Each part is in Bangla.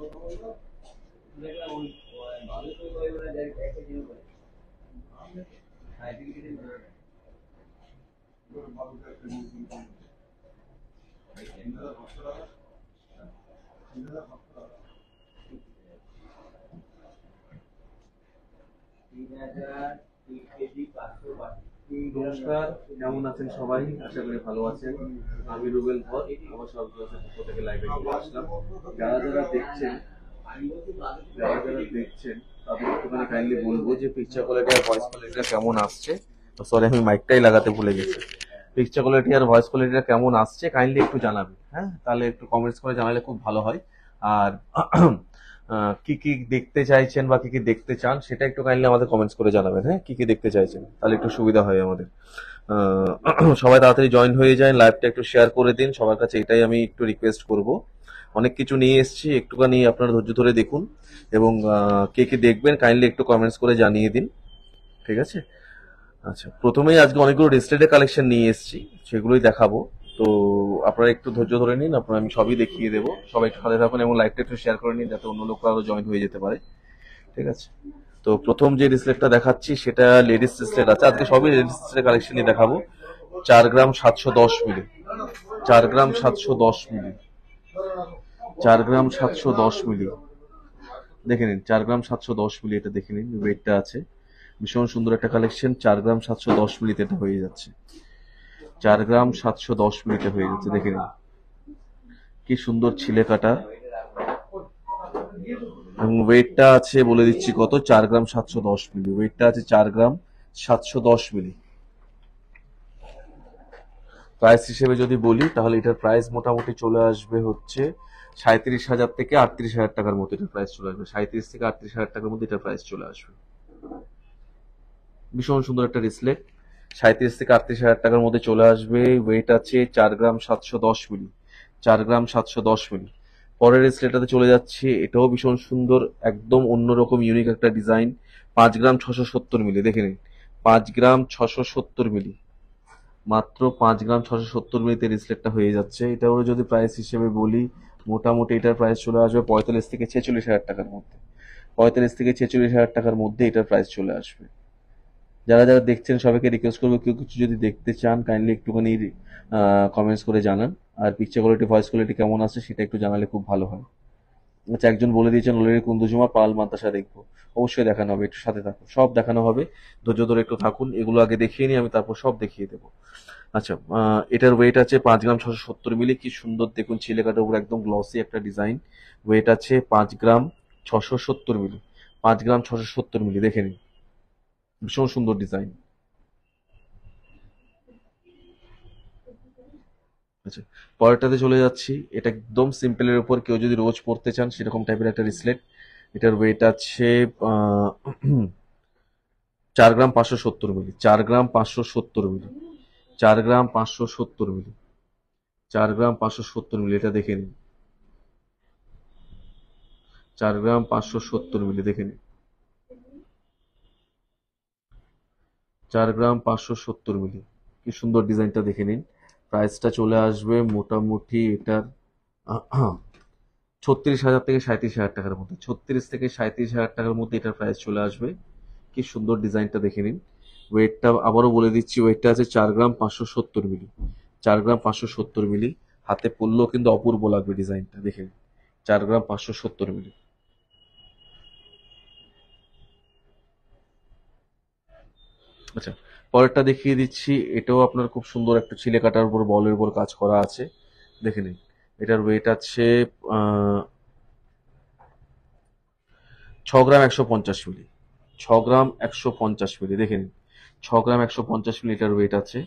দেখলাম ভালো করে একটা জিনিস নমস্কার কেমন আছেন সবাই আশা করি ভালো আছেন আমি রুবেল ভর আমার সব পক্ষ থেকে লাইভে চলে আসলাম যারা যারা দেখছেন যারা যারা দেখছেন তাদের একটুখানি কাইন্ডলি বলবো যে পিকচার কোয়ালিটি আর ভয়েস কোয়ালিটিটা কেমন আসছে তো oh, সরি আমি মাইকটাই লাগাতে ভুলে গেছি পিকচার কোয়ালিটি আর ভয়েস কোয়ালিটিটা কেমন আসছে কাইন্ডলি একটু জানাবেন হ্যাঁ তাহলে একটু কমেন্টস করে জানালে খুব ভালো হয় আর কি কি দেখতে চাইছেন বা কি কি দেখতে চান সেটা একটু কাইন্ডলি আমাদের কমেন্টস করে জানাবেন হ্যাঁ কি কি দেখতে চাইছেন তাহলে একটু সুবিধা হয় আমাদের সবাই তাড়াতাড়ি জয়েন হয়ে যায় লাইভটা একটু শেয়ার করে দিন সবার কাছে এটাই আমি একটু রিকোয়েস্ট করব অনেক কিছু নিয়ে এসেছি একটুখানি আপনারা ধৈর্য ধরে দেখুন এবং কে কে দেখবেন কাইন্ডলি একটু কমেন্টস করে জানিয়ে দিন ঠিক আছে আচ্ছা প্রথমেই আজকে অনেকগুলো রেস্টেডের কালেকশন নিয়ে এসেছি সেগুলোই দেখাবো তো আপনারা একটু ধৈর্য ধরে নিন আপনারা আমি সবই দেখিয়ে দেবো সবাই একটু সাথে থাকুন এবং লাইভটা একটু শেয়ার করে নিন যাতে অন্য লোকরা আরো জয়েন হয়ে যেতে পারে ঠিক আছে তো প্রথম যে ডিসলেটটা দেখাচ্ছি সেটা লেডিস ডিসলেট আছে আজকে সবই লেডিস ডিসলেট কালেকশনই দেখাবো চার গ্রাম সাতশো দশ মিলি চার গ্রাম সাতশো দশ মিলি চার গ্রাম সাতশো দশ মিলি দেখে নিন চার গ্রাম সাতশো দশ মিলি এটা দেখে নিন ওয়েটটা আছে ভীষণ সুন্দর একটা কালেকশন চার গ্রাম সাতশো দশ মিলিতে এটা হয়ে যাচ্ছে চার গ্রাম সাতশো দশ মিনিটে হয়ে গেছে দেখে নিন কি সুন্দর ছিলে কাটা এবং ওয়েটটা আছে বলে দিচ্ছি কত চার গ্রাম সাতশো দশ মিলি ওয়েটটা আছে চার গ্রাম সাতশো দশ মিলি প্রাইস হিসেবে যদি বলি তাহলে এটার প্রাইস মোটামুটি চলে আসবে হচ্ছে সাঁত্রিশ হাজার থেকে আটত্রিশ হাজার টাকার মতো এটার প্রাইস চলে আসবে সাঁত্রিশ থেকে আটত্রিশ হাজার টাকার মধ্যে এটার প্রাইস চলে আসবে ভীষণ সুন্দর একটা রিসলেট সাঁত্রিশ থেকে আটত্রিশ হাজার টাকার মধ্যে চলে আসবে ওয়েট আছে চার গ্রাম সাতশো দশ মিলি চার গ্রাম সাতশো দশ মিলি পরের স্লেটাতে চলে যাচ্ছে এটাও ভীষণ সুন্দর একদম অন্যরকম ইউনিক একটা ডিজাইন পাঁচ গ্রাম ছশো সত্তর মিলি দেখে নিন পাঁচ গ্রাম ছশো সত্তর মিলি মাত্র পাঁচ গ্রাম ছশো সত্তর মিলিতে রিসলেটটা হয়ে যাচ্ছে এটা ওরা যদি প্রাইস হিসেবে বলি মোটামুটি এটার প্রাইস চলে আসবে পঁয়তাল্লিশ থেকে ছেচল্লিশ হাজার টাকার মধ্যে পঁয়তাল্লিশ থেকে ছেচল্লিশ হাজার টাকার মধ্যে এটার প্রাইস চলে আসবে যারা যারা দেখছেন সবাইকে রিকোয়েস্ট করবো কেউ কিছু যদি দেখতে চান কাইন্ডলি একটুখানি কমেন্টস করে জানান আর পিকচার কোয়ালিটি ভয়েস কোয়ালিটি কেমন আছে সেটা একটু জানালে খুব ভালো হয় আচ্ছা একজন বলে দিয়েছেন অলরেডি কুন্দুজুমা পাল মাদ্রাসা দেখবো অবশ্যই দেখানো হবে একটু সাথে থাকুন সব দেখানো হবে ধৈর্য ধরে একটু থাকুন এগুলো আগে দেখিয়ে নিই আমি তারপর সব দেখিয়ে দেবো আচ্ছা এটার ওয়েট আছে পাঁচ গ্রাম ছশো সত্তর মিলি কি সুন্দর দেখুন ছেলে কাটার উপর একদম গ্লসি একটা ডিজাইন ওয়েট আছে পাঁচ গ্রাম ছশো সত্তর মিলি পাঁচ গ্রাম ছশো সত্তর মিলি দেখে নিন ভীষণ সুন্দর ডিজাইন আচ্ছা পরেরটাতে চলে যাচ্ছি এটা একদম সিম্পলের উপর কেউ যদি রোজ পড়তে চান সেরকম টাইপের একটা রিসলেট এটার ওয়েট আছে চার গ্রাম পাঁচশো সত্তর মিলি চার গ্রাম পাঁচশো সত্তর মিলি চার গ্রাম পাঁচশো সত্তর মিলি চার গ্রাম পাঁচশো সত্তর মিলি এটা দেখে নিন চার গ্রাম পাঁচশো সত্তর মিলি দেখে নিন চার গ্রাম পাঁচশো সত্তর মিলি কি সুন্দর ডিজাইনটা দেখে নিন প্রাইসটা চলে আসবে মোটামুটি এটার ছত্রিশ হাজার থেকে সাঁত্রিশ হাজার টাকার মধ্যে ছত্রিশ থেকে সাঁত্রিশ হাজার টাকার মধ্যে এটার প্রাইস চলে আসবে কি সুন্দর ডিজাইনটা দেখে নিন ওয়েটটা আবারও বলে দিচ্ছি ওয়েটটা আছে চার গ্রাম পাঁচশো সত্তর মিলি চার গ্রাম পাঁচশো সত্তর মিলি হাতে পড়লেও কিন্তু অপূর্ব লাগবে ডিজাইনটা দেখে নিন চার গ্রাম পাঁচশো সত্তর মিলি আচ্ছা পরেরটা দেখিয়ে দিচ্ছি এটাও আপনার খুব সুন্দর একটা ছিলে কাটার উপর বলের উপর কাজ করা আছে দেখে নিন এটার ওয়েট আছে ছ গ্রাম একশো পঞ্চাশ মিলি ছ গ্রাম একশো পঞ্চাশ মিলি দেখে নিন ছ গ্রাম একশো পঞ্চাশ মিলি এটার ওয়েট আছে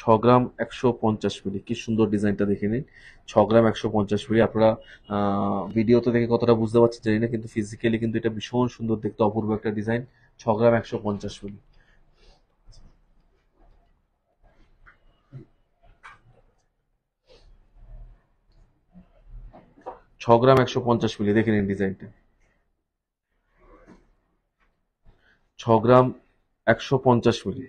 ছ গ্রাম একশো পঞ্চাশ মিলি কি সুন্দর ডিজাইনটা দেখে নিন ছ গ্রাম একশো পঞ্চাশ মিলি আপনারা ভিডিওতে দেখে কতটা বুঝতে পারছেন জানি না কিন্তু ফিজিক্যালি কিন্তু এটা ভীষণ সুন্দর দেখতে অপূর্ব একটা ডিজাইন ছ গ্রাম একশো পঞ্চাশ মিলি ছ গ্রাম একশো পঞ্চাশ মিলি দেখে নিন ডিজাইনটা ছ গ্রাম একশো পঞ্চাশ মিলি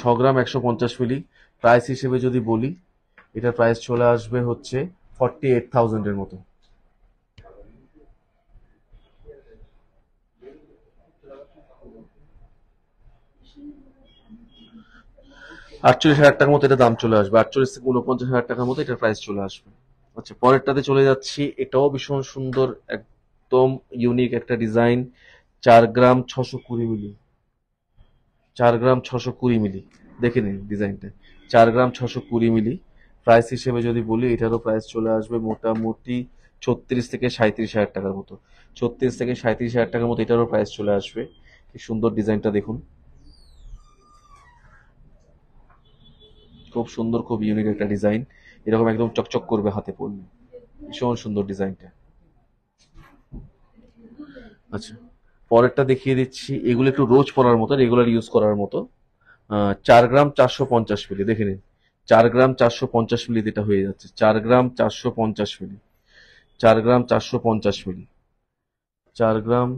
ছ গ্রাম একশো পঞ্চাশ মিলি প্রাইস হিসেবে যদি বলি এটা প্রাইস চলে আসবে হচ্ছে ফর্টি এইট থাউজেন্ডের মতো আটচল্লিশ হাজার টাকার মতো এটা দাম চলে আসবে আটচল্লিশ থেকে উনপঞ্চাশ হাজার টাকার মতো এটার প্রাইস চলে আসবে আচ্ছা পরেরটাতে চলে যাচ্ছি এটাও ভীষণ সুন্দর একদম ইউনিক একটা ডিজাইন চার গ্রাম ছশো কুড়ি মিলি চার গ্রাম ছশো কুড়ি মিলি দেখে নিন ডিজাইনটা চার গ্রাম ছশো কুড়ি মিলি প্রাইস হিসেবে যদি বলি এটারও প্রাইস চলে আসবে মোটামুটি ছত্রিশ থেকে সাঁত্রিশ হাজার টাকার মতো ছত্রিশ থেকে সাঁত্রিশ হাজার টাকার মতো এটারও প্রাইস চলে আসবে কি সুন্দর ডিজাইনটা দেখুন খুব সুন্দর খুব ইউনিক একটা ডিজাইন এরকম একদম চকচক করবে হাতে পড়লে ভীষণ সুন্দর ডিজাইনটা আচ্ছা পরেরটা দেখিয়ে দিচ্ছি এগুলো একটু রোজ পরার মতো রেগুলার ইউজ করার মতো চার গ্রাম চারশো পঞ্চাশ মিলি দেখে নিন চার গ্রাম চারশো পঞ্চাশ মিলি যেটা হয়ে যাচ্ছে চার গ্রাম চারশো পঞ্চাশ মিলি চার গ্রাম চারশো পঞ্চাশ মিলি চার গ্রাম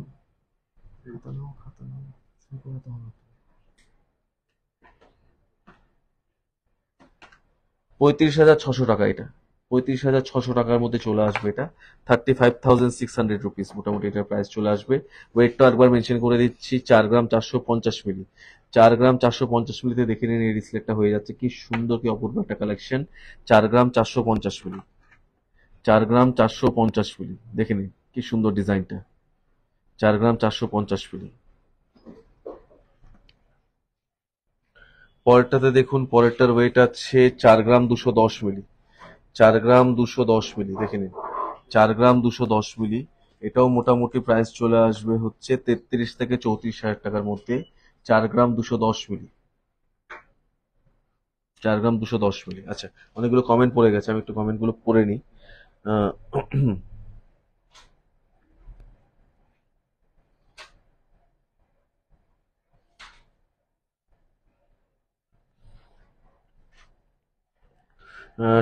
পঁয়ত্রিশ হাজার ছশো টাকা এটা পঁয়ত্রিশ হাজার ছশো টাকার মধ্যে চলে আসবে এটা thirty five thousand six hundred rupees মোটামুটি এটার প্রাইস চলে আসবে ওয়েটটা একবার মেনশন করে দিচ্ছি চার গ্রাম চারশো পঞ্চাশ মিলি চার গ্রাম চারশো পঞ্চাশ মিলিতে দেখে নিন এই ডিসপ্লেটা হয়ে যাচ্ছে কি সুন্দর কি অপূর্ব একটা কালেকশন চার গ্রাম চারশো পঞ্চাশ মিলি চার গ্রাম চারশো পঞ্চাশ মিলি দেখে নিন কি সুন্দর ডিজাইনটা চার গ্রাম চারশো পঞ্চাশ মিলি পরেরটাতে দেখুন পরেরটার ওয়েট আছে চার গ্রাম দুশো দশ মিলি চার গ্রাম দুশো দশ মিলি দেখে নিন চার গ্রাম দুশো দশ মিলি এটাও মোটামুটি প্রাইস চলে আসবে হচ্ছে তেত্রিশ থেকে চৌত্রিশ হাজার টাকার মধ্যে চার গ্রাম দুশো দশ মিলি চার গ্রাম দুশো দশ মিলি আচ্ছা অনেকগুলো কমেন্ট পড়ে গেছে আমি একটু কমেন্টগুলো পড়ে নিই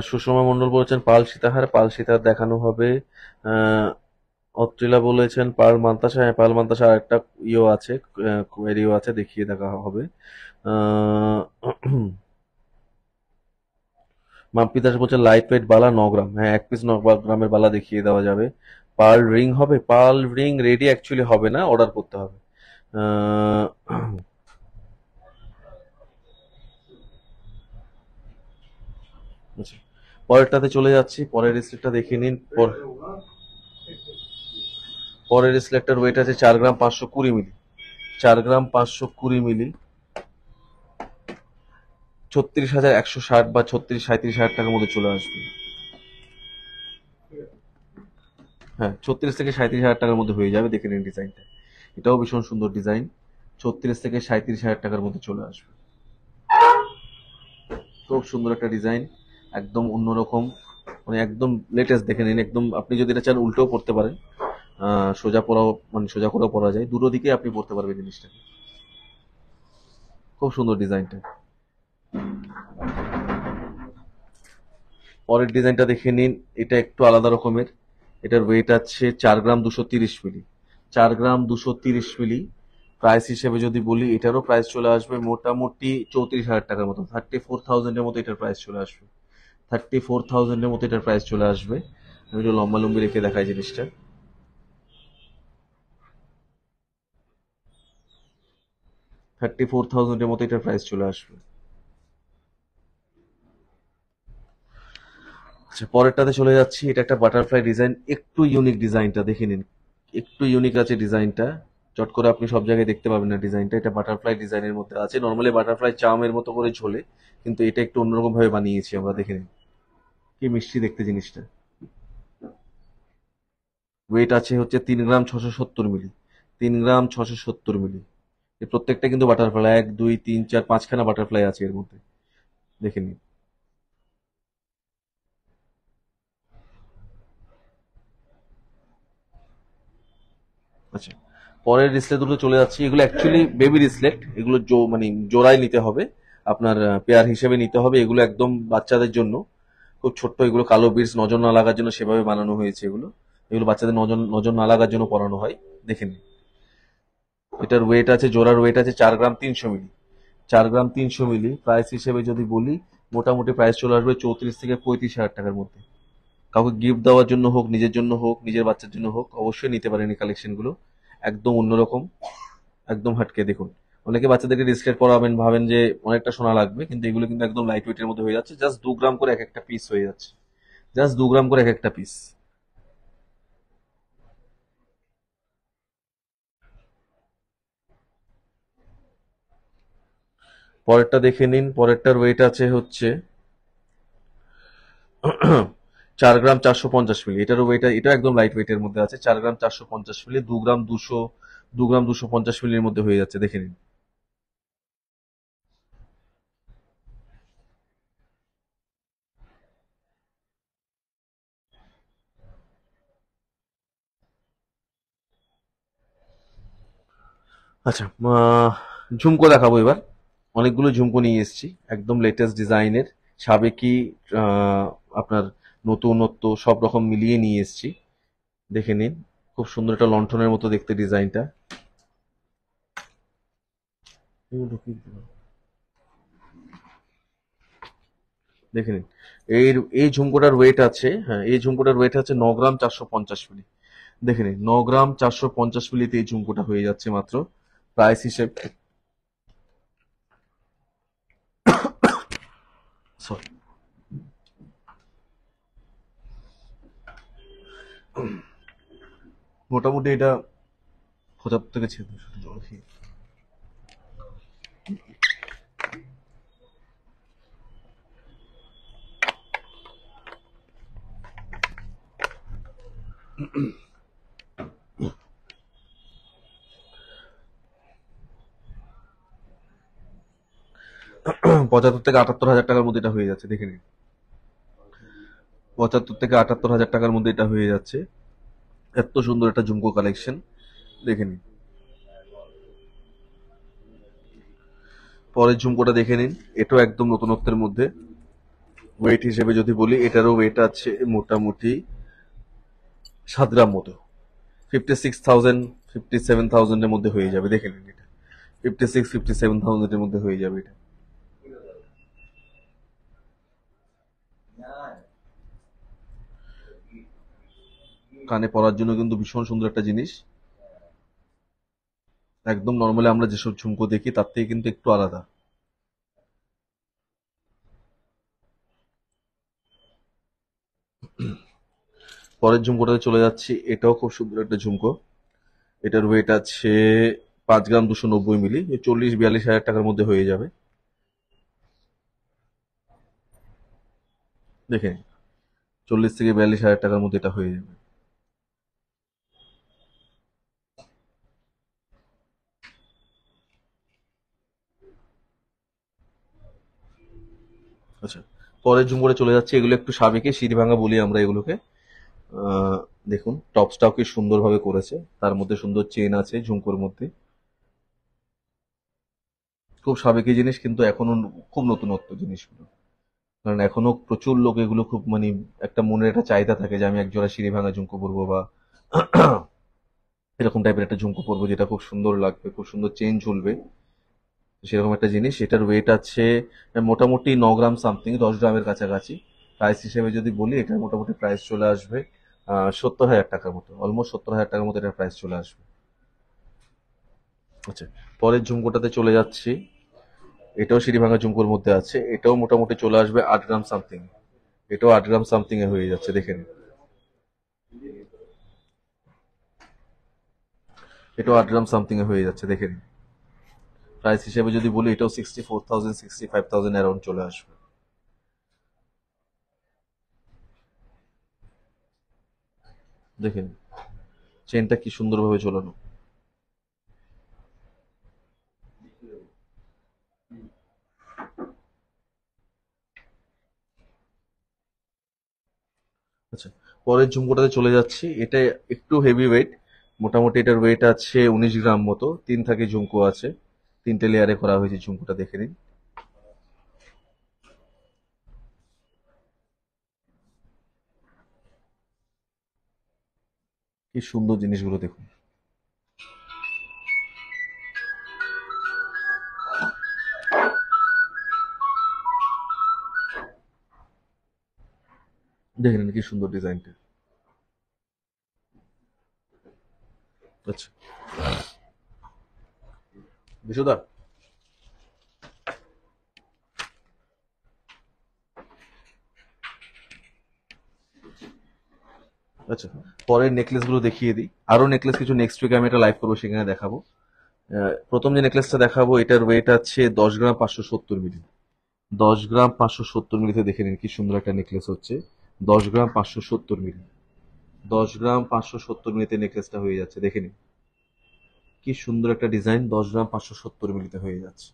সুষমা মণ্ডল বলেছেন পাল সীতাহার পাল সীতাহার দেখানো হবে অত্রিলা বলেছেন পাল মান্তাসা হ্যাঁ পাল মান্তাসা আর একটা ইয়েও আছে কোয়েরিও আছে দেখিয়ে দেখা হবে মাম্পি বলছেন লাইট ওয়েট বালা নগ্রাম হ্যাঁ এক পিস ন বালা দেখিয়ে দেওয়া যাবে পাল রিং হবে পাল রিং রেডি অ্যাকচুয়ালি হবে না অর্ডার করতে হবে আচ্ছা। পরেরটাতে চলে যাচ্ছি পরের স্লেটটা দেখে নিন পরের স্লেটটার ওয়েট আছে চার গ্রাম পাঁচশো কুড়ি মিলি চার গ্রাম পাঁচশো কুড়ি মিলি ছত্রিশ হাজার একশো ষাট বা ছত্রিশ সাঁত্রিশ হাজার টাকার মধ্যে চলে আসবে হ্যাঁ ছত্রিশ থেকে সাঁত্রিশ হাজার টাকার মধ্যে হয়ে যাবে দেখে নিন ডিজাইনটা এটাও ভীষণ সুন্দর ডিজাইন ছত্রিশ থেকে সাঁত্রিশ হাজার টাকার মধ্যে চলে আসবে খুব সুন্দর একটা ডিজাইন একদম অন্যরকম মানে একদম লেটেস্ট দেখে নিন একদম আপনি যদি এটা চান উল্টেও পড়তে পারেন সোজা পড়াও মানে সোজা করেও পড়া যায় দুটো দিকে আপনি পড়তে পারবেন জিনিসটাকে খুব সুন্দর ডিজাইনটা পরের ডিজাইনটা দেখে নিন এটা একটু আলাদা রকমের এটার ওয়েট আছে চার গ্রাম দুশো তিরিশ মিলি চার গ্রাম দুশো তিরিশ মিলি প্রাইস হিসেবে যদি বলি এটারও প্রাইস চলে আসবে মোটামুটি চৌত্রিশ হাজার টাকার মতো থার্টি ফোর থাউজেন্ডের মতো এটার প্রাইস চলে আসবে থার্টি ফোর থাউজেন্ডের মতো এটার প্রাইস চলে আসবে আমি একটু লম্বা লম্বি রেখে দেখাই জিনিসটা থার্টি ফোর থাউজেন্ডের মতো এটার প্রাইস চলে আসবে আচ্ছা পরেরটাতে চলে যাচ্ছি এটা একটা বাটারফ্লাই ডিজাইন একটু ইউনিক ডিজাইনটা দেখে নিন একটু ইউনিক আছে ডিজাইনটা চট করে আপনি সব জায়গায় দেখতে পাবেন না ডিজাইনটা এটা বাটারফ্লাই ডিজাইনের মধ্যে আছে নর্মালি বাটারফ্লাই চামের মতো করে ঝোলে কিন্তু এটা একটু অন্যরকম ভাবে বানিয়েছি আমরা দেখে নিন কি মিষ্টি দেখতে জিনিসটা ওয়েট আছে হচ্ছে তিন গ্রাম ছশো সত্তর মিলি তিন গ্রাম ছশো সত্তর মিলি এর প্রত্যেকটা কিন্তু বাটারফ্লাই এক দুই তিন চার পাঁচখানা বাটারফ্লাই আছে এর মধ্যে দেখে নিন আচ্ছা পরের রিসলেট চলে যাচ্ছে এগুলো অ্যাকচুয়ালি বেবি রিসলেট এগুলো জো মানে জোড়ায় নিতে হবে আপনার পেয়ার হিসেবে নিতে হবে এগুলো একদম বাচ্চাদের জন্য খুব ছোট্ট এগুলো কালো বিটস নজর না লাগার জন্য সেভাবে বানানো হয়েছে এগুলো এগুলো বাচ্চাদের নজর নজর না লাগার জন্য পড়ানো হয় দেখে নিন এটার ওয়েট আছে জোড়ার ওয়েট আছে চার গ্রাম তিনশো মিলি চার গ্রাম তিনশো মিলি প্রাইস হিসেবে যদি বলি মোটামুটি প্রাইস চলে আসবে চৌত্রিশ থেকে পঁয়ত্রিশ হাজার টাকার মধ্যে কাউকে গিফট দেওয়ার জন্য হোক নিজের জন্য হোক নিজের বাচ্চার জন্য হোক অবশ্যই নিতে পারেন এই কালেকশনগুলো একদম অন্যরকম একদম হাটকে দেখুন অনেকে বাচ্চাদেরকে রিস্কেট পড়াবেন ভাবেন যে অনেকটা সোনা লাগবে কিন্তু এগুলো কিন্তু একদম লাইট ওয়েটের মধ্যে হয়ে যাচ্ছে জাস্ট দু গ্রাম করে এক একটা পিস হয়ে যাচ্ছে জাস্ট দু গ্রাম করে এক একটা পিস পরেরটা দেখে নিন পরেরটার ওয়েট আছে হচ্ছে চার গ্রাম চারশো পঞ্চাশ মিলি এটারও ওয়েট এটা একদম লাইট ওয়েটের মধ্যে আছে চার গ্রাম চারশো পঞ্চাশ মিলি দু গ্রাম দুশো দু গ্রাম দুশো পঞ্চাশ মিলির মধ্যে হয়ে যাচ্ছে দেখে নিন আচ্ছা ঝুমকো দেখাবো এবার অনেকগুলো ঝুমকো নিয়ে এসেছি একদম লেটেস্ট ডিজাইনের সাবেকি আপনার নতুনত্ব সব রকম মিলিয়ে নিয়ে এসেছি দেখে নিন খুব সুন্দর একটা লন্ঠনের মতো দেখতে ডিজাইনটা দেখে নিন এই এই ঝুমকোটার ওয়েট আছে হ্যাঁ এই ঝুমকোটার ওয়েট আছে ন গ্রাম চারশো পঞ্চাশ মিলি দেখে নিন ন গ্রাম চারশো পঞ্চাশ মিলিতে এই ঝুমকোটা হয়ে যাচ্ছে মাত্র প্রাইস হিসেবে সরি মোটামুটি এটা খোঁজাব থেকে ছিল mm পঁচাত্তর থেকে আটাত্তর হাজার টাকার মধ্যে এটা হয়ে যাচ্ছে দেখে নিন পঁচাত্তর থেকে আটাত্তর হাজার টাকার মধ্যে এটা হয়ে যাচ্ছে এত সুন্দর একটা জুমকো কালেকশন দেখে নিন পরের ঝুমকোটা দেখে নিন এটাও একদম নতুনত্বের মধ্যে ওয়েট হিসেবে যদি বলি এটারও ওয়েট আছে মোটামুটি সাত গ্রাম মতো fifty six thousand fifty seven থাউজেন্ডের মধ্যে হয়ে যাবে দেখে নিন এটা ফিফটি সিক্স ফিফটি সেভেন থাউজেন্ডের মধ্যে হয়ে যাবে এটা কানে পরার জন্য কিন্তু ভীষণ সুন্দর একটা জিনিস একদম নর্মালি আমরা যেসব ঝুমকো দেখি তার থেকে কিন্তু একটু আলাদা পরের ঝুমকোটাতে চলে যাচ্ছি এটাও খুব সুন্দর একটা ঝুমকো এটার ওয়েট আছে পাঁচ গ্রাম দুশো নব্বই মিলি চল্লিশ বিয়াল্লিশ হাজার টাকার মধ্যে হয়ে যাবে দেখে চল্লিশ থেকে বিয়াল্লিশ হাজার টাকার মধ্যে এটা হয়ে যাবে আচ্ছা পরের করে চলে যাচ্ছে এগুলো একটু সাবেকে সিঁড়ি ভাঙা বলি আমরা এগুলোকে দেখুন টপসটাও কি সুন্দরভাবে করেছে তার মধ্যে সুন্দর চেন আছে ঝুমকোর মধ্যে খুব সাবেকি জিনিস কিন্তু এখনো খুব নতুনত্ব জিনিসগুলো কারণ এখনো প্রচুর লোক এগুলো খুব মানে একটা মনের একটা চাহিদা থাকে যে আমি একজোড়া সিঁড়ি ভাঙা ঝুমকো পরবো বা এরকম টাইপের একটা ঝুমকো পরবো যেটা খুব সুন্দর লাগবে খুব সুন্দর চেন ঝুলবে সেরকম একটা জিনিস এটার ওয়েট আছে মোটামুটি ন গ্রাম সামথিং দশ গ্রামের কাছাকাছি প্রাইস হিসেবে যদি বলি এটার মোটামুটি প্রাইস চলে আসবে সত্তর হাজার টাকার মতো অলমোস্ট সত্তর হাজার টাকার মতো এটার প্রাইস চলে আসবে আচ্ছা পরের ঝুমকোটাতে চলে যাচ্ছি এটাও সিঁড়ি ভাঙা ঝুমকোর মধ্যে আছে এটাও মোটামুটি চলে আসবে আট গ্রাম সামথিং এটাও আট গ্রাম সামথিং এ হয়ে যাচ্ছে দেখে নিন এটাও আট গ্রাম সামথিং এ হয়ে যাচ্ছে দেখে নিন প্রাইস হিসেবে যদি বলি এটাও sixty four thousand sixty five thousand around চলে আসবে দেখেন চেনটা কি সুন্দরভাবে চলানো আচ্ছা পরের ঝুমকোটাতে চলে যাচ্ছি এটা একটু হেভি ওয়েট মোটামুটি এটার ওয়েট আছে উনিশ গ্রাম মতো তিন থাকে ঝুমকো আছে তিনটে লেয়ারে করা হয়েছে ঝুমকোটা দেখে নিন কি সুন্দর জিনিসগুলো দেখুন দেখে নিন কি সুন্দর ডিজাইনটা আচ্ছা বিষুদার আচ্ছা পরের নেকলেসগুলো দেখিয়ে দিই আরও নেকলেস কিছু নেক্সট উইকে আমি এটা লাইভ করবো সেখানে দেখাবো প্রথম যে নেকলেসটা দেখাবো এটার ওয়েট আছে দশ গ্রাম পাঁচশো সত্তর মিলি দশ গ্রাম পাঁচশো সত্তর মিলিতে দেখে নিন কি সুন্দর একটা নেকলেস হচ্ছে দশ গ্রাম পাঁচশো সত্তর মিলি দশ গ্রাম পাঁচশো সত্তর মিলিতে নেকলেসটা হয়ে যাচ্ছে দেখে নিন কি সুন্দর একটা ডিজাইন দশ গ্রাম পাঁচশো সত্তর মিলিতে হয়ে যাচ্ছে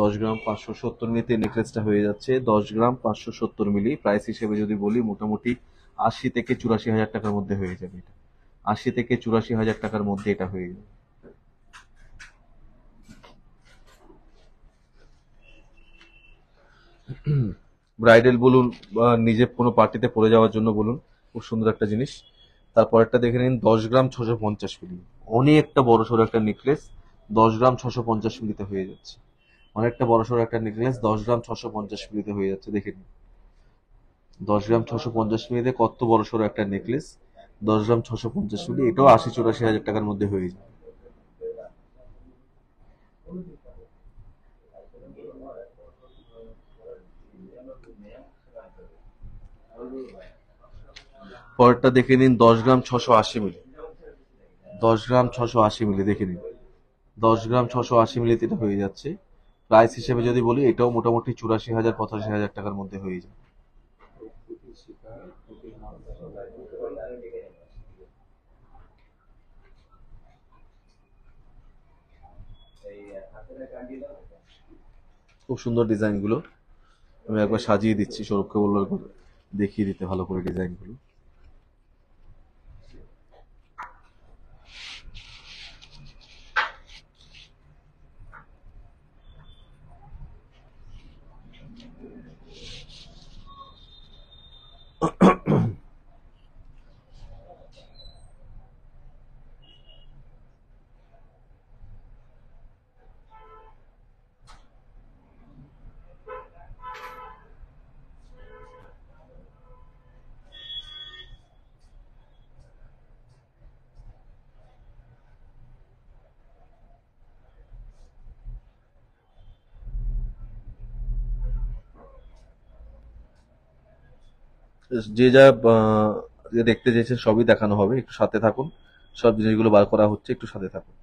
দশ গ্রাম পাঁচশো সত্তর মিলিতে নেকলেসটা হয়ে যাচ্ছে দশ গ্রাম পাঁচশো সত্তর মিলি প্রাইস হিসেবে যদি বলি মোটামুটি আশি থেকে চুরাশি হাজার টাকার মধ্যে হয়ে যাবে এটা আশি থেকে চুরাশি হাজার টাকার মধ্যে এটা হয়ে যাবে ব্রাইডাল বলুন বা নিজে কোনো পার্টিতে পড়ে যাওয়ার জন্য বলুন খুব সুন্দর একটা জিনিস তারপর একটা দেখে নিন দশ গ্রাম ছশো পঞ্চাশ মিলি অনেকটা সড়ো একটা নেকলেস দশ গ্রাম ছশো পঞ্চাশ মিলিতে হয়ে যাচ্ছে অনেকটা সড়ো একটা নেকলেস দশ গ্রাম ছশো পঞ্চাশ মিলিতে হয়ে যাচ্ছে দেখে নিন দশ গ্রাম ছশো পঞ্চাশ মিলিতে কত সড়ো একটা নেকলেস দশ গ্রাম ছশো পঞ্চাশ মিলি এটাও আশি চুরাশি হাজার টাকার মধ্যে হয়ে যায় পরেরটা দেখে নিন দশ গ্রাম ছশো আশি মিলি দশ গ্রাম ছশো আশি মিলি দেখে নিন দশ গ্রাম ছশো আশি মিলিতে এটা হয়ে যাচ্ছে প্রাইস হিসেবে যদি বলি এটাও মোটামুটি চুরাশি হাজার পঁচাশি হাজার টাকার মধ্যে হয়ে যায় খুব সুন্দর ডিজাইনগুলো আমি একবার সাজিয়ে দিচ্ছি সৌরভকে বললো দেখিয়ে দিতে ভালো করে ডিজাইনগুলো যে যা দেখতে চেয়েছেন সবই দেখানো হবে একটু সাথে থাকুন সব জিনিসগুলো বার করা হচ্ছে একটু সাথে থাকুন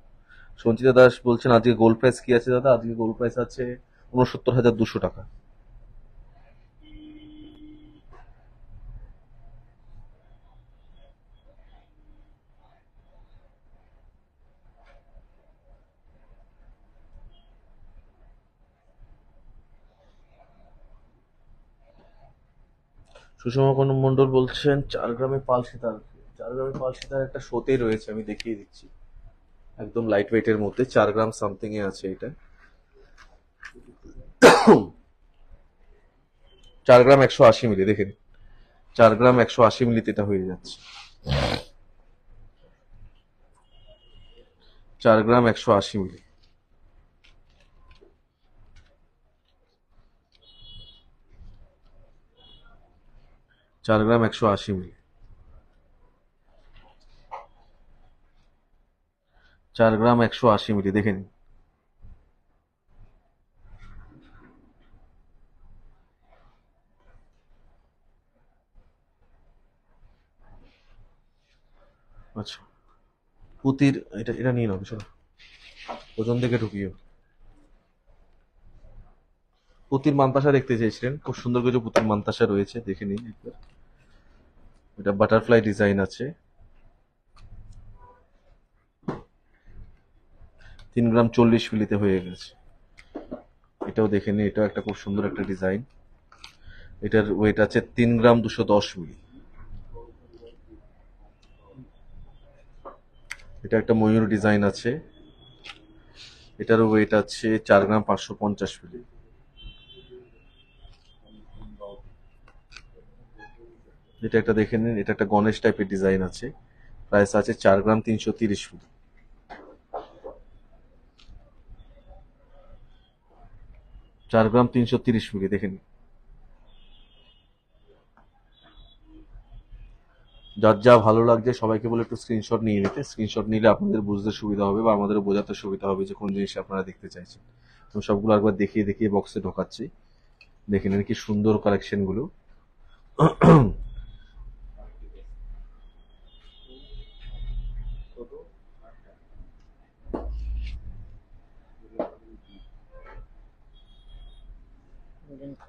সঞ্চিতা দাস বলছেন আজকে গোল্ড প্রাইস কি আছে দাদা আজকে গোল্ড প্রাইস আছে উনসত্তর হাজার দুশো টাকা সুষমা মণ্ডল বলছেন চারগ্রামে পাল সেতার চারগ্রামে পাল সেতার একটা শোতে রয়েছে আমি দেখিয়ে দিচ্ছি একদম লাইট ওয়েটের মধ্যে চার গ্রাম সামথিং এ আছে এটা চার গ্রাম একশো আশি মিলি দেখেন চার গ্রাম একশো আশি মিলিতে এটা হয়ে যাচ্ছে চার গ্রাম একশো আশি মিলি চার গ্রাম একশো আশি মিলি চার গ্রাম একশো আশি মিলি দেখে নিন আচ্ছা পুতির এটা এটা নিয়ে নাও ওজন দিকে ঢুকিও পুতির মান্তাসা দেখতে চেয়েছিলেন খুব সুন্দর কিছু পুতির মান্তাসা রয়েছে দেখে নিন একবার এটা বাটারফ্লাই ডিজাইন আছে তিন গ্রাম চল্লিশ মিলিতে হয়ে গেছে এটাও দেখে নিই এটাও একটা খুব সুন্দর একটা ডিজাইন এটার ওয়েট আছে তিন গ্রাম দুশো দশ মিলি এটা একটা ময়ূর ডিজাইন আছে এটার ওয়েট আছে চার গ্রাম পাঁচশো পঞ্চাশ মিলি যেটা একটা দেখে নিন এটা একটা গণেশ টাইপের ডিজাইন আছে প্রাইস আছে চার গ্রাম তিনশো তিরিশ ফুট চার গ্রাম তিনশো তিরিশ মিলি দেখে নিন যার যা ভালো লাগছে সবাইকে বলে একটু স্ক্রিনশট নিয়ে নিতে স্ক্রিনশট নিলে আপনাদের বুঝতে সুবিধা হবে বা আমাদের বোঝাতে সুবিধা হবে যে কোন জিনিস আপনারা দেখতে চাইছেন তো সবগুলো একবার দেখিয়ে দেখিয়ে বক্সে ঢোকাচ্ছি দেখে নিন কি সুন্দর কালেকশনগুলো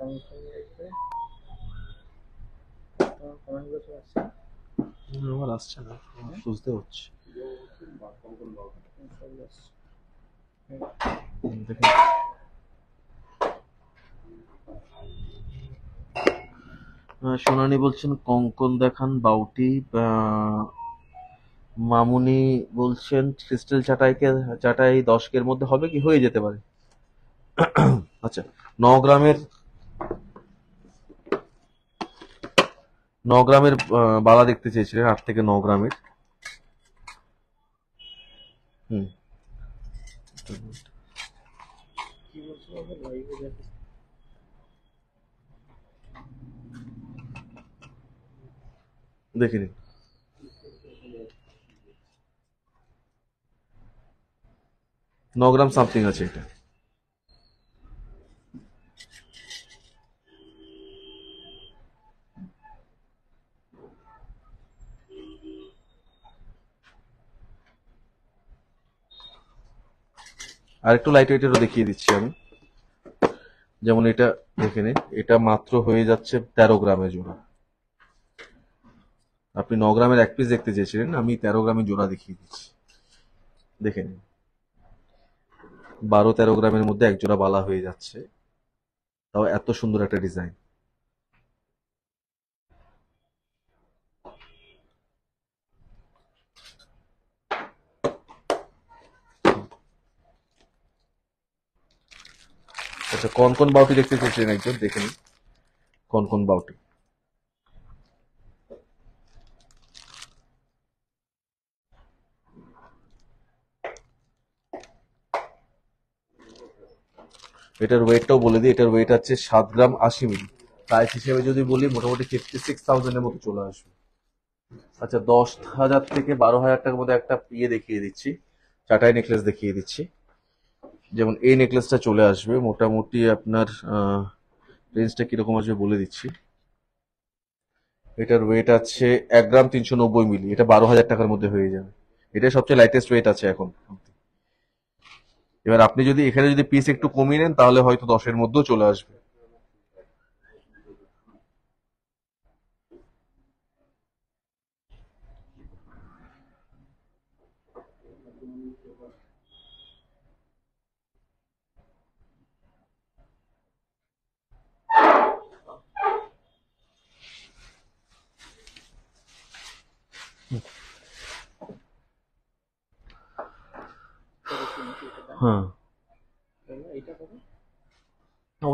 আমার আসছে না বুঝতে হচ্ছে সোনানি বলছেন কঙ্কন দেখান বাউটি মামুনি বলছেন ক্রিস্টাল চাটাইকে চাটাই দশকের মধ্যে হবে কি হয়ে যেতে পারে আচ্ছা নগ্রামের 9 ग्रामের বালা দেখতে চাইছিলে 8 থেকে 9 গ্রামের হুম কি বলছো আবার লাইভ হয়ে যাচ্ছে দেখেনি 9 গ্রাম সামथिंग আছে এটা আর একটু লাইট ওয়েটেরও দেখিয়ে দিচ্ছি আমি যেমন এটা দেখে নিন এটা মাত্র হয়ে যাচ্ছে তেরো গ্রামে জোড়া আপনি ন গ্রামের এক পিস দেখতে চেয়েছিলেন আমি তেরো গ্রামে জোড়া দেখিয়ে দিচ্ছি দেখে নিন বারো তেরো গ্রামের মধ্যে এক জোড়া বালা হয়ে যাচ্ছে তাও এত সুন্দর একটা ডিজাইন আচ্ছা কোন কোন বাউটি দেখতে চেয়েছিলেন একজন দেখে নিন কোন কোন বাউটি এটার ওয়েটটাও বলে দিই এটার ওয়েট আছে সাত গ্রাম আশি মিলি প্রাইস হিসেবে যদি বলি মোটামুটি ফিফটি সিক্স থাউজেন্ডের মতো চলে আসবে আচ্ছা দশ হাজার থেকে বারো হাজার টাকার মধ্যে একটা পিয়ে দেখিয়ে দিচ্ছি চাটাই নেকলেস দেখিয়ে দিচ্ছি যেমন এই নেকলেসটা চলে আসবে মোটামুটি আপনার রেঞ্জটা কীরকম আসবে বলে দিচ্ছি এটার ওয়েট আছে এক গ্রাম তিনশো নব্বই মিলি এটা বারো হাজার টাকার মধ্যে হয়ে যাবে এটা সবচেয়ে লাইটেস্ট ওয়েট আছে এখন এবার আপনি যদি এখানে যদি পিস একটু কমিয়ে নেন তাহলে হয়তো দশের মধ্যেও চলে আসবে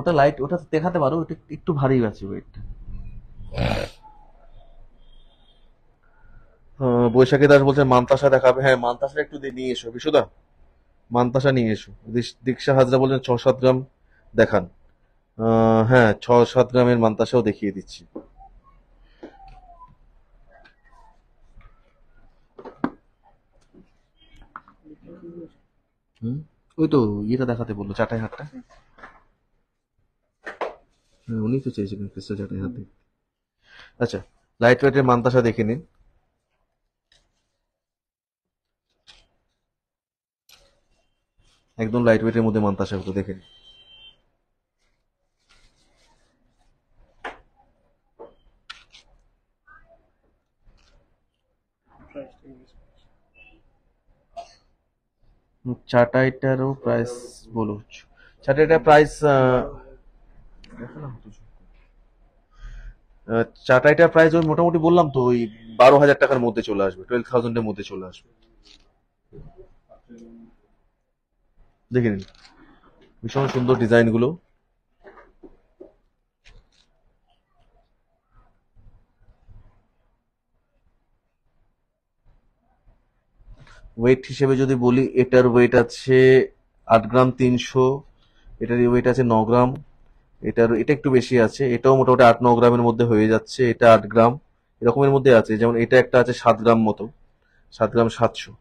ওটা লাইট ওটা দেখাতে পারো ওটা একটু ভারী আছে ওয়েট বৈশাখী দাস বলছে মান্তাসা দেখাবে হ্যাঁ মান্তাসা একটু নিয়ে এসো বিশুদা মান্তাসা নিয়ে এসো দীক্ষা হাজরা বলছেন ছ সাত গ্রাম দেখান হ্যাঁ ছ সাত গ্রামের মান্তাসাও দেখিয়ে দিচ্ছি ওই তো ইয়েটা দেখাতে বললো চাটাই হাটটা উনি তো চেয়েছিলেন ক্রিস্টাল চাটাই হাতে আচ্ছা লাইট ওয়েটের মান্তাসা দেখে নিন একদম লাইট ওয়েটের মধ্যে মানতাসাগুলো দেখে নিন চাটাইটারও প্রাইস বলুন চাটাইটার প্রাইস চাটাইটার প্রাইস ওই মোটামুটি বললাম তো ওই বারো হাজার টাকার মধ্যে চলে আসবে টুয়েলভ থাউজেন্ডের মধ্যে চলে আসবে দেখে নিন ভীষণ সুন্দর ডিজাইনগুলো ওয়েট হিসেবে যদি বলি এটার ওয়েট আছে আট গ্রাম তিনশো এটার ওয়েট আছে ন গ্রাম এটার এটা একটু বেশি আছে এটাও মোটামুটি আট ন গ্রামের মধ্যে হয়ে যাচ্ছে এটা আট গ্রাম এরকমের মধ্যে আছে যেমন এটা একটা আছে সাত গ্রাম মতো সাত গ্রাম সাতশো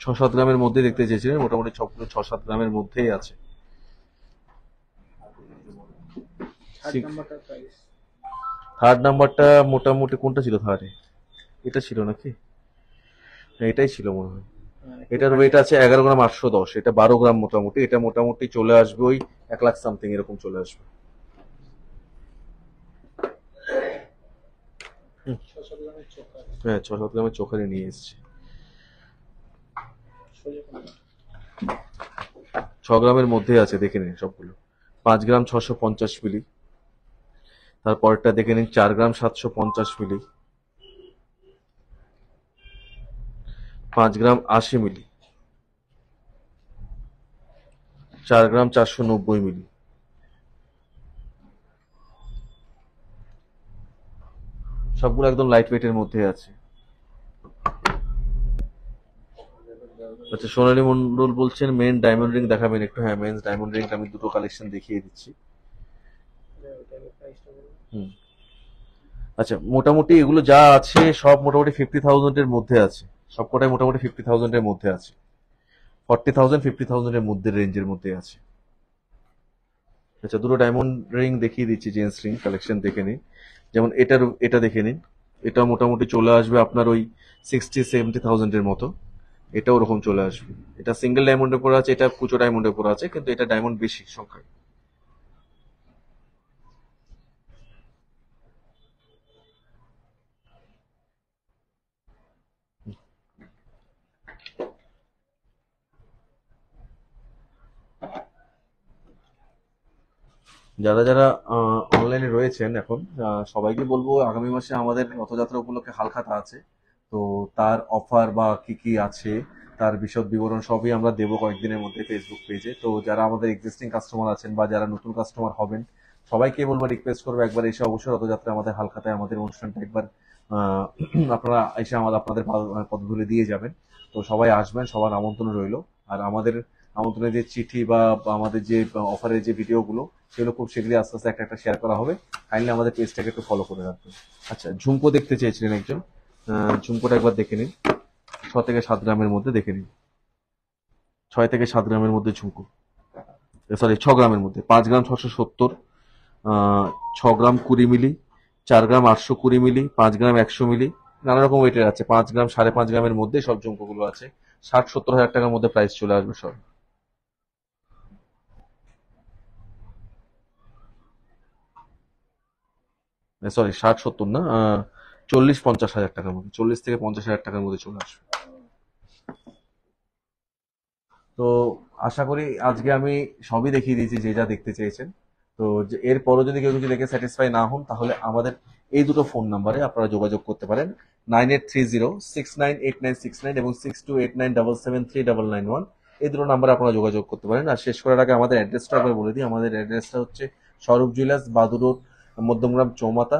ছ সাত গ্রামের মধ্যে দেখতে চেয়েছিলেন মোটামুটি ছ সাত গ্রামের মধ্যেই আছে থার্ড নাম্বারটা মোটামুটি কোনটা ছিল থার্ডে এটা ছিল নাকি এটাই ছিল মনে হয় মানে এটার ওয়েট আছে এগারো গ্রাম আটশো দশ এটা বারো গ্রাম মোটামুটি এটা মোটামুটি চলে আসবে ওই এক লাখ সামথিং এরকম চলে আসবে হ্যাঁ ছ সাত গ্রামের নিয়ে ছ গ্রামের মধ্যে আছে দেখে নিন সবগুলো পাঁচ গ্রাম ছশো পঞ্চাশ মিলি তারপরটা দেখে নিন চার গ্রাম সাতশো পঞ্চাশ মিলি পাঁচ গ্রাম আশি মিলি চার গ্রাম চারশো নব্বই মিলি সবগুলো একদম লাইট ওয়েটের মধ্যে আছে আচ্ছা সোনালী মন্ডল বলছেন মেন ডায়মন্ড রিং দেখাবেন একটু হ্যাঁ মেন ডায়মন্ড রিং আমি দুটো কালেকশন দেখিয়ে দিচ্ছি হুম আচ্ছা মোটামুটি এগুলো যা আছে সব মোটামুটি ফিফটি থাউজেন্ডের মধ্যে আছে সবকটাই মোটামুটি ফিফটি থাউজেন্ডের মধ্যে আছে ফর্টি থাউজেন্ড ফিফটি থাউজেন্ডের মধ্যে রেঞ্জের মধ্যে আছে আচ্ছা দুটো ডায়মন্ড রিং দেখিয়ে দিচ্ছি জেন্টস রিং কালেকশন দেখে নিন যেমন এটার এটা দেখে নিন এটা মোটামুটি চলে আসবে আপনার ওই সিক্সটি সেভেন্টি থাউজেন্ডের মতো এটা ওরকম চলে আসবে এটা সিঙ্গেল ডায়মন্ডের পরে আছে এটা কুচো ডায়মন্ডের উপর আছে কিন্তু এটা ডায়মন্ড বেশি সংখ্যায় যারা যারা অনলাইনে রয়েছেন এখন সবাইকে বলবো আগামী মাসে আমাদের রথযাত্রা উপলক্ষে হালখাতা আছে তো তার অফার বা কি কি আছে তার বিশদ বিবরণ সবই আমরা দেবো কয়েকদিনের মধ্যে ফেসবুক পেজে তো যারা আমাদের এক্সিস্টিং কাস্টমার আছেন বা যারা নতুন কাস্টমার হবেন সবাইকে বলবো রিকোয়েস্ট করবো একবার এসে অবশ্যই রথযাত্রা আমাদের হালখাতায় আমাদের অনুষ্ঠানটা একবার আপনারা এসে আমাদের আপনাদের পদগুলি দিয়ে যাবেন তো সবাই আসবেন সবার আমন্ত্রণ রইল আর আমাদের আমন্ত্রণের যে চিঠি বা আমাদের যে অফারের যে ভিডিওগুলো সেগুলো খুব শীঘ্রই আস্তে আস্তে একটা একটা শেয়ার করা হবে কাইন্ডলি আমাদের পেজটাকে একটু ফলো করে রাখবেন আচ্ছা ঝুমকো দেখতে চেয়েছিলেন একজন ঝুমকোটা একবার দেখে নিন ছ থেকে সাত গ্রামের মধ্যে দেখে নিন ছয় থেকে সাত গ্রামের মধ্যে ঝুমকো সরি ছ গ্রামের মধ্যে পাঁচ গ্রাম ছশো সত্তর ছ গ্রাম কুড়ি মিলি চার গ্রাম আটশো কুড়ি মিলি পাঁচ গ্রাম একশো মিলি নানা রকম ওয়েটের আছে পাঁচ গ্রাম সাড়ে পাঁচ গ্রামের মধ্যে সব ঝুমকোগুলো আছে ষাট সত্তর হাজার টাকার মধ্যে প্রাইস চলে আসবে সব সরি মানে ষাট সত্তর না চল্লিশ পঞ্চাশ হাজার টাকার মধ্যে চল্লিশ থেকে পঞ্চাশ হাজার টাকার মধ্যে চলে আসবে তো আশা করি আজকে আমি সবই দেখিয়ে দিয়েছি যে যা দেখতে চেয়েছেন তো এরপরও যদি কেউ কিছু দেখে স্যাটিসফাই না হন তাহলে আমাদের এই দুটো ফোন নাম্বারে আপনারা যোগাযোগ করতে পারেন nine eight three zero six nine eight nine six nine এবং six two eight nine double seven three double nine one এই দুটো নাম্বারে আপনারা যোগাযোগ করতে পারেন আর শেষ করার আগে আমাদের অ্যাড্রেসটা একবার বলে দিই আমাদের অ্যাড্রেসটা হচ্ছে Swarup Jewellers Badu Road Madhyamgram Chowmatha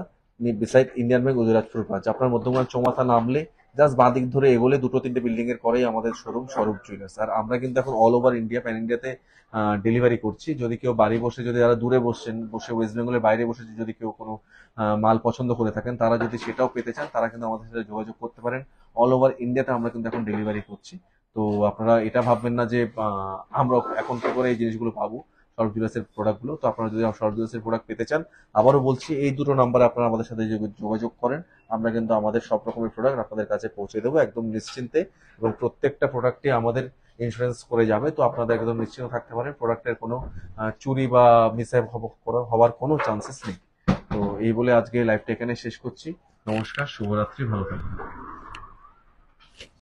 beside Indian Bank Udirajpur branch আপনার মধ্যমগ্রাম চৌমাথা নামলে জাস্ট বাঁ দিক ধরে এগোলে দুটো তিনটে বিল্ডিং এর পরেই আমাদের শোরুম স্বরূপ জুয়েলার্স আর আমরা কিন্তু এখন অল ওভার ইন্ডিয়া প্যান ইন্ডিয়াতে ডেলিভারি করছি যদি কেউ বাড়ি বসে যদি যারা দূরে বসছেন বসে ওয়েস্ট বেঙ্গলের বাইরে বসে যদি কেউ কোনো মাল পছন্দ করে থাকেন তারা যদি সেটাও পেতে চান তারা কিন্তু আমাদের সাথে যোগাযোগ করতে পারেন অল ওভার ইন্ডিয়াতে আমরা কিন্তু এখন ডেলিভারি করছি তো আপনারা এটা ভাববেন না যে আমরা এখন কি করে এই জিনিসগুলো পাবো শরফ প্রোডাক্টগুলো তো আপনারা যদি শরফ জুয়েলার্সের প্রোডাক্ট পেতে চান আবারও বলছি এই দুটো নাম্বারে আপনারা আমাদের সাথে যোগাযোগ করেন আমরা কিন্তু আমাদের সব রকমের প্রোডাক্ট আপনাদের কাছে পৌঁছে দেবো একদম নিশ্চিন্তে এবং প্রত্যেকটা প্রোডাক্টে আমাদের ইন্স্যুরেন্স করে যাবে তো আপনাদের একদম নিশ্চিন্ত থাকতে পারেন প্রোডাক্টের কোনো চুরি বা মিসহ্যাপ হওয়ার কোনো চান্সেস নেই তো এই বলে আজকে লাইভটা এখানে শেষ করছি নমস্কার শুভরাত্রি ভালো থাকবেন